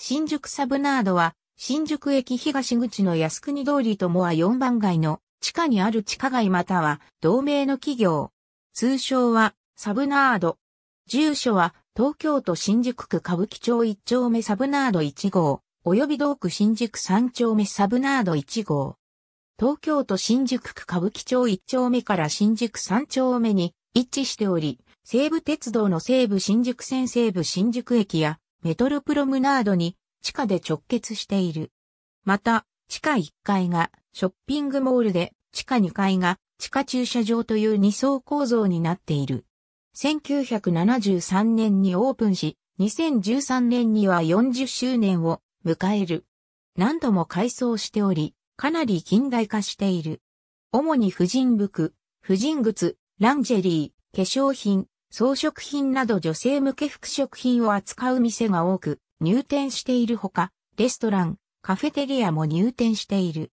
新宿サブナードは、新宿駅東口の靖国通りともは4番街の地下にある地下街または同名の企業。通称はサブナード。住所は東京都新宿区歌舞伎町1丁目サブナード1号、及び同区新宿3丁目サブナード1号。東京都新宿区歌舞伎町1丁目から新宿3丁目に一致しており、西武鉄道の西武新宿線西武新宿駅やメトロプロムナードに地下で直結している。また、地下1階がショッピングモールで、地下2階が地下駐車場という2層構造になっている。1973年にオープンし、2013年には40周年を迎える。何度も改装しており、かなり近代化している。主に婦人服、婦人靴、ランジェリー、化粧品、装飾品など女性向け服飾品を扱う店が多く入店しているほか、レストラン、カフェテリアも入店している。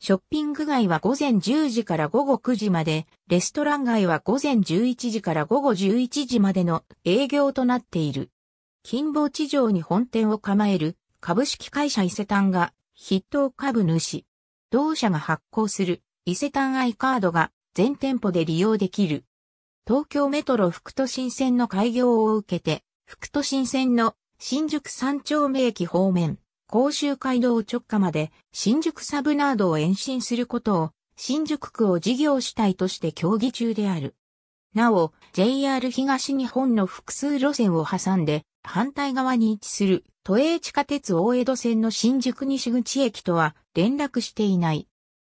ショッピング街は午前10時から午後9時まで、レストラン街は午前11時から午後11時までの営業となっている。金坊地上に本店を構える株式会社伊勢丹が筆頭株主。同社が発行する伊勢丹アイカードが全店舗で利用できる。東京メトロ副都心線の開業を受けて、副都心線の新宿三丁目駅方面、甲州街道直下まで新宿サブナードを延伸することを新宿区を事業主体として協議中である。なお、JR 東日本の複数路線を挟んで、反対側に位置する都営地下鉄大江戸線の新宿西口駅とは連絡していない。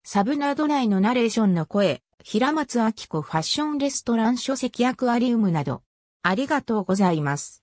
サブナード内のナレーションの声、平松明子ファッションレストラン書籍アクアリウムなど、ありがとうございます。